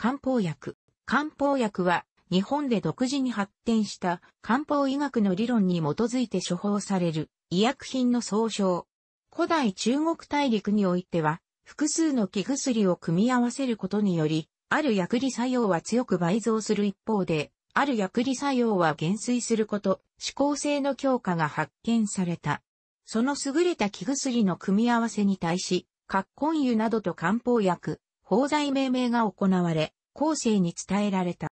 漢方薬。漢方薬は、日本で独自に発展した漢方医学の理論に基づいて処方される医薬品の総称。古代中国大陸においては、複数の木薬を組み合わせることにより、ある薬理作用は強く倍増する一方で、ある薬理作用は減衰すること、指向性の強化が発見された。その優れた木薬の組み合わせに対し、葛根湯などと漢方薬、法罪命名が行われ、後世に伝えられた。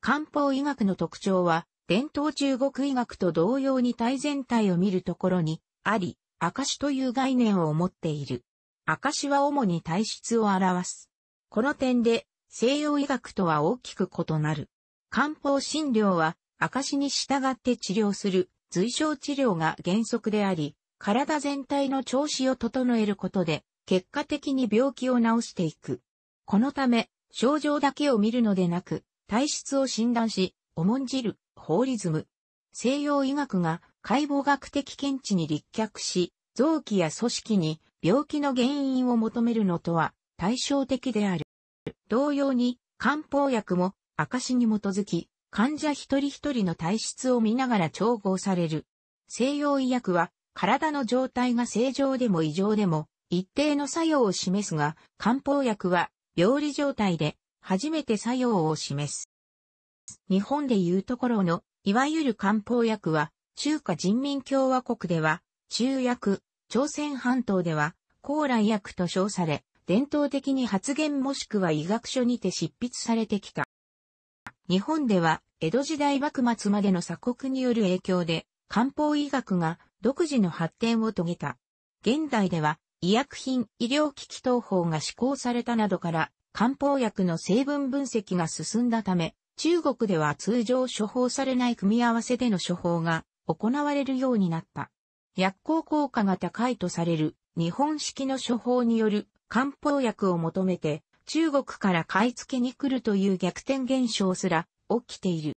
漢方医学の特徴は、伝統中国医学と同様に体全体を見るところに、あり、証という概念を持っている。証は主に体質を表す。この点で、西洋医学とは大きく異なる。漢方診療は、証に従って治療する、随症治療が原則であり、体全体の調子を整えることで、結果的に病気を治していく。このため、症状だけを見るのでなく、体質を診断し、重んじる、法リズム。西洋医学が解剖学的検知に立脚し、臓器や組織に病気の原因を求めるのとは対照的である。同様に、漢方薬も証に基づき、患者一人一人の体質を見ながら調合される。西洋医薬は、体の状態が正常でも異常でも、一定の作用を示すが、漢方薬は病理状態で初めて作用を示す。日本でいうところの、いわゆる漢方薬は、中華人民共和国では、中薬、朝鮮半島では、高麗薬と称され、伝統的に発言もしくは医学書にて執筆されてきた。日本では、江戸時代幕末までの鎖国による影響で、漢方医学が独自の発展を遂げた。現代では、医薬品医療機器等法が施行されたなどから、漢方薬の成分分析が進んだため、中国では通常処方されない組み合わせでの処方が行われるようになった。薬効効果が高いとされる日本式の処方による漢方薬を求めて中国から買い付けに来るという逆転現象すら起きている。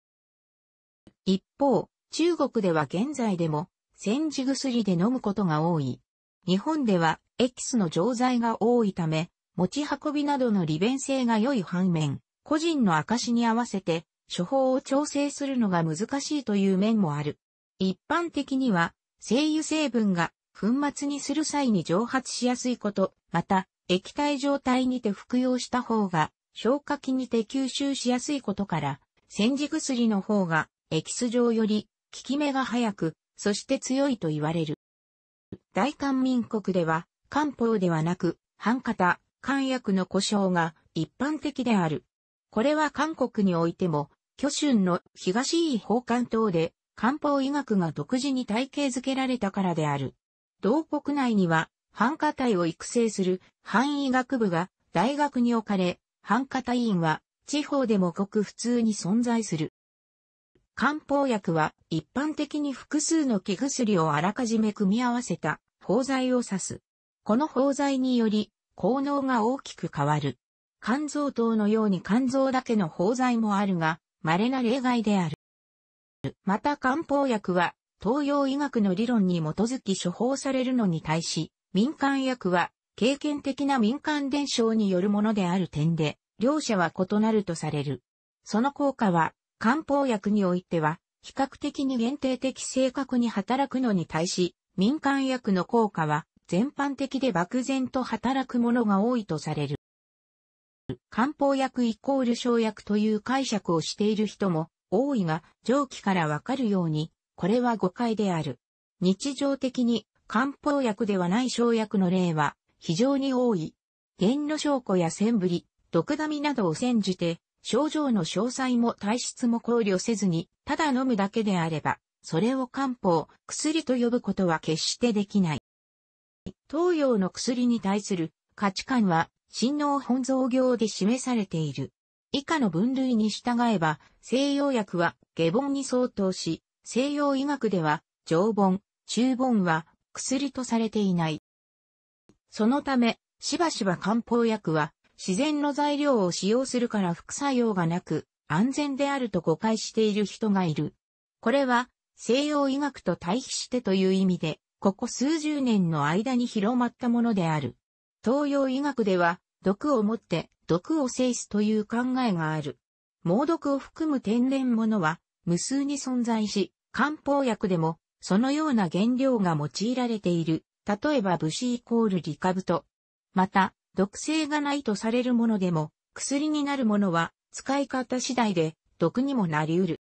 一方、中国では現在でも戦時薬で飲むことが多い日本ではエキスの錠剤が多いため、持ち運びなどの利便性が良い反面、個人の証に合わせて処方を調整するのが難しいという面もある。一般的には、精油成分が粉末にする際に蒸発しやすいこと、また、液体状態にて服用した方が、消化器にて吸収しやすいことから、煎じ薬の方が、エキス状より、効き目が早く、そして強いと言われる。大韓民国では、漢方ではなく、半型、漢薬の故障が一般的である。これは韓国においても、巨春の東伊宝等で漢方医学が独自に体系づけられたからである。同国内には、半化体を育成する範医学部が大学に置かれ、半化体院は地方でもごく普通に存在する。漢方薬は一般的に複数の気薬をあらかじめ組み合わせた包材を指す。この包材により効能が大きく変わる。肝臓等のように肝臓だけの包材もあるが、稀な例外である。また漢方薬は東洋医学の理論に基づき処方されるのに対し、民間薬は経験的な民間伝承によるものである点で、両者は異なるとされる。その効果は漢方薬においては、比較的に限定的正確に働くのに対し、民間薬の効果は全般的で漠然と働くものが多いとされる。漢方薬イコール生薬という解釈をしている人も多いが、上記からわかるように、これは誤解である。日常的に漢方薬ではない生薬の例は非常に多い。原路証拠や線ぶり、毒ダミなどを煎じて、症状の詳細も体質も考慮せずに、ただ飲むだけであれば、それを漢方、薬と呼ぶことは決してできない。東洋の薬に対する価値観は、親王本草業で示されている。以下の分類に従えば、西洋薬は下本に相当し、西洋医学では上本、中本は薬とされていない。そのため、しばしば漢方薬は自然の材料を使用するから副作用がなく、安全であると誤解している人がいる。これは、西洋医学と対比してという意味で、ここ数十年の間に広まったものである。東洋医学では、毒をもって毒を制すという考えがある。猛毒を含む天然物は無数に存在し、漢方薬でもそのような原料が用いられている。例えば武士イコールリカブト。また、毒性がないとされるものでも、薬になるものは、使い方次第で、毒にもなり得る。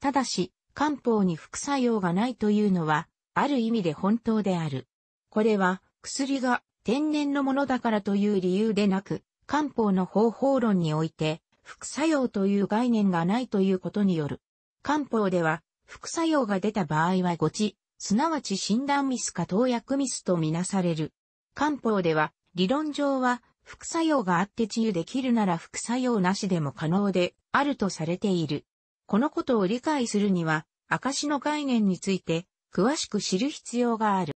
ただし、漢方に副作用がないというのは、ある意味で本当である。これは、薬が天然のものだからという理由でなく、漢方の方法論において、副作用という概念がないということによる。漢方では、副作用が出た場合は誤知、すなわち診断ミスか投薬ミスとみなされる。漢方では、理論上は、副作用があって治癒できるなら副作用なしでも可能であるとされている。このことを理解するには、証の概念について詳しく知る必要がある。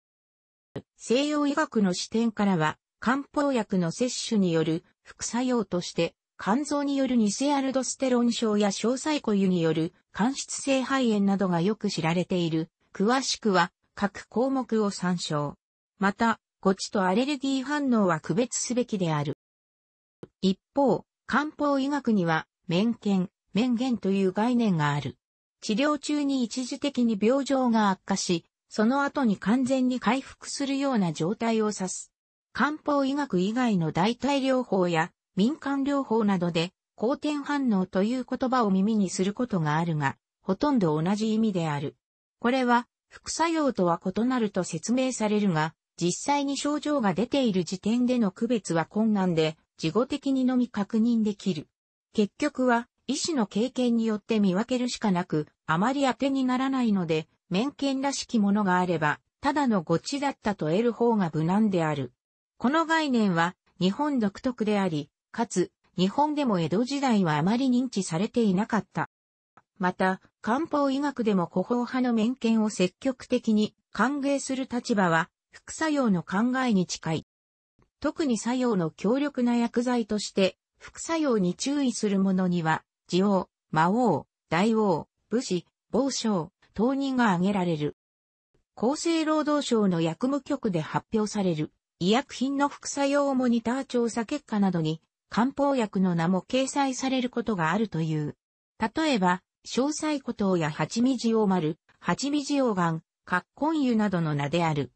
西洋医学の視点からは、漢方薬の摂取による副作用として、肝臓による偽アルドステロン症や小細固油による間質性肺炎などがよく知られている。詳しくは各項目を参照。また、ゴちとアレルギー反応は区別すべきである。一方、漢方医学には、免検、免言という概念がある。治療中に一時的に病状が悪化し、その後に完全に回復するような状態を指す。漢方医学以外の代替療法や民間療法などで、好転反応という言葉を耳にすることがあるが、ほとんど同じ意味である。これは、副作用とは異なると説明されるが、実際に症状が出ている時点での区別は困難で、事後的にのみ確認できる。結局は、医師の経験によって見分けるしかなく、あまり当てにならないので、面見らしきものがあれば、ただのゴチだったと得る方が無難である。この概念は、日本独特であり、かつ、日本でも江戸時代はあまり認知されていなかった。また、漢方医学でも古法派の面見を積極的に歓迎する立場は副作用の考えに近い。特に作用の強力な薬剤として、副作用に注意するものには、地王、魔王、大王、武士、暴将、当人が挙げられる。厚生労働省の薬務局で発表される医薬品の副作用モニター調査結果などに漢方薬の名も掲載されることがあるという。例えば、詳細古糖や八味王黄丸、八味地黄丸、葛根湯などの名である。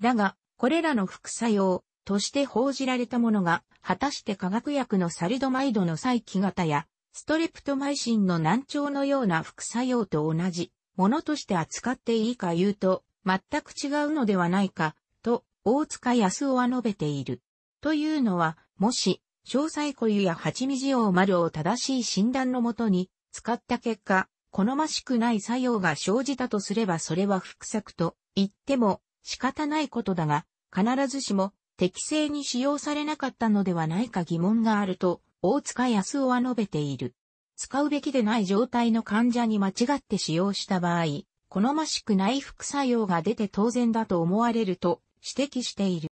だが、これらの副作用として報じられたものが、果たして化学薬のサリドマイドの再起型や、ストレプトマイシンの難聴のような副作用と同じものとして扱っていいか言うと、全く違うのではないか、と、大塚康夫は述べている。というのは、もし、詳細固有や八味王丸を正しい診断のもとに使った結果、好ましくない作用が生じたとすればそれは副作と言っても仕方ないことだが、必ずしも適正に使用されなかったのではないか疑問があると、大塚康夫は述べている。使うべきでない状態の患者に間違って使用した場合、好ましくない副作用が出て当然だと思われると指摘している。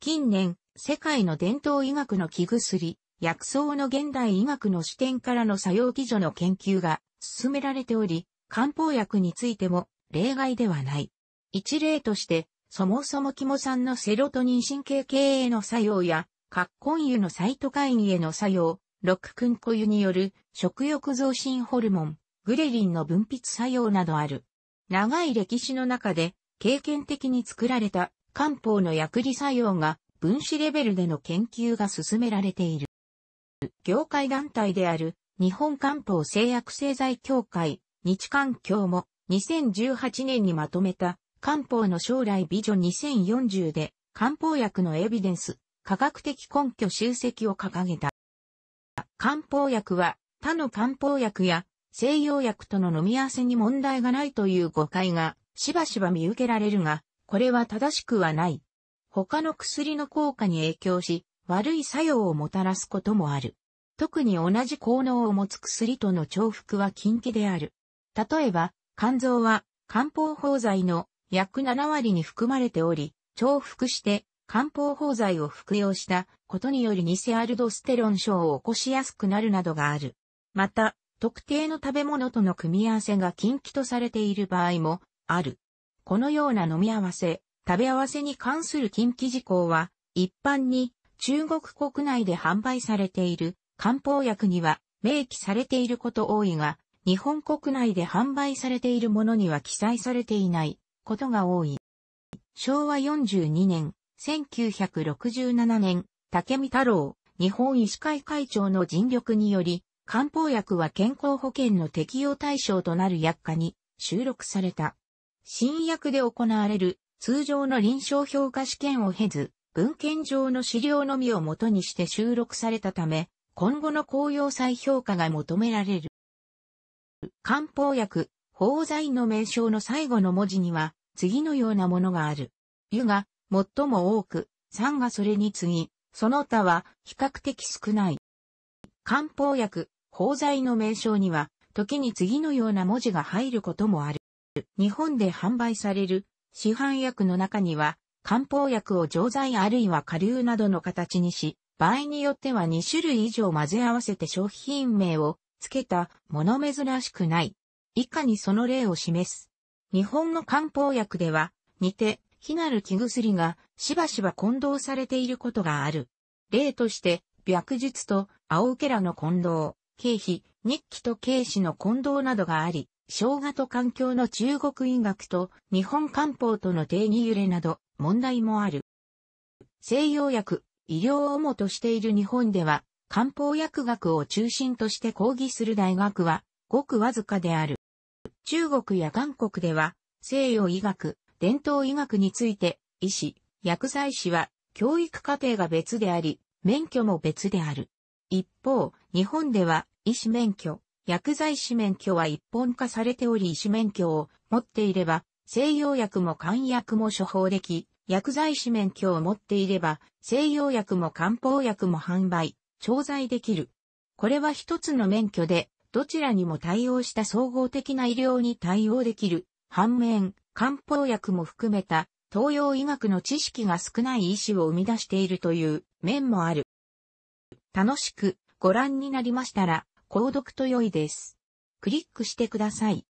近年、世界の伝統医学の気薬、薬草の現代医学の視点からの作用基準の研究が進められており、漢方薬についても例外ではない。一例として、そもそも肝酸のセロトニン神経系への作用や、カッコン油のサイトカインへの作用、ロッククンコ油による食欲増進ホルモン、グレリンの分泌作用などある。長い歴史の中で経験的に作られた漢方の薬理作用が分子レベルでの研究が進められている。業界団体である日本漢方製薬製剤協会、日韓協も2018年にまとめた漢方の将来美女2040で、漢方薬のエビデンス、科学的根拠集積を掲げた。漢方薬は、他の漢方薬や西洋薬との飲み合わせに問題がないという誤解がしばしば見受けられるが、これは正しくはない。他の薬の効果に影響し、悪い作用をもたらすこともある。特に同じ効能を持つ薬との重複は禁忌である。例えば、肝臓は漢方法剤の約7割に含まれており、重複して漢方法剤を服用したことによりニセアルドステロン症を起こしやすくなるなどがある。また、特定の食べ物との組み合わせが禁忌とされている場合もある。このような飲み合わせ、食べ合わせに関する禁忌事項は、一般に中国国内で販売されている漢方薬には明記されていること多いが、日本国内で販売されているものには記載されていない。ことが多い。昭和42年、1967年、竹見太郎、日本医師会会長の尽力により、漢方薬は健康保険の適用対象となる薬価に収録された。新薬で行われる通常の臨床評価試験を経ず、文献上の資料のみをもとにして収録されたため、今後の公用再評価が求められる。漢方薬、功罪の名称の最後の文字には、次のようなものがある。湯が、最も多く、酸がそれに次ぎ、その他は、比較的少ない。漢方薬、宝剤の名称には、時に次のような文字が入ることもある。日本で販売される市販薬の中には、漢方薬を錠剤あるいは下流などの形にし、場合によっては2種類以上混ぜ合わせて商品名を付けたもの珍しくない以下にその例を示す。日本の漢方薬では、似て、非なる気薬がしばしば混同されていることがある。例として、白術と青受けらの混同、経費、日記と経史の混同などがあり、生姜と環境の中国医学と日本漢方との定義揺れなど問題もある。西洋薬、医療を主としている日本では、漢方薬学を中心として講義する大学は、ごくわずかである。中国や韓国では、西洋医学、伝統医学について、医師、薬剤師は、教育課程が別であり、免許も別である。一方、日本では、医師免許、薬剤師免許は一本化されており医師免許を持っていれば、西洋薬も漢薬も処方でき、薬剤師免許を持っていれば、西洋薬も漢方薬も販売、調剤できる。これは一つの免許で、どちらにも対応した総合的な医療に対応できる。反面、漢方薬も含めた東洋医学の知識が少ない医師を生み出しているという面もある。楽しくご覧になりましたら、購読と良いです。クリックしてください。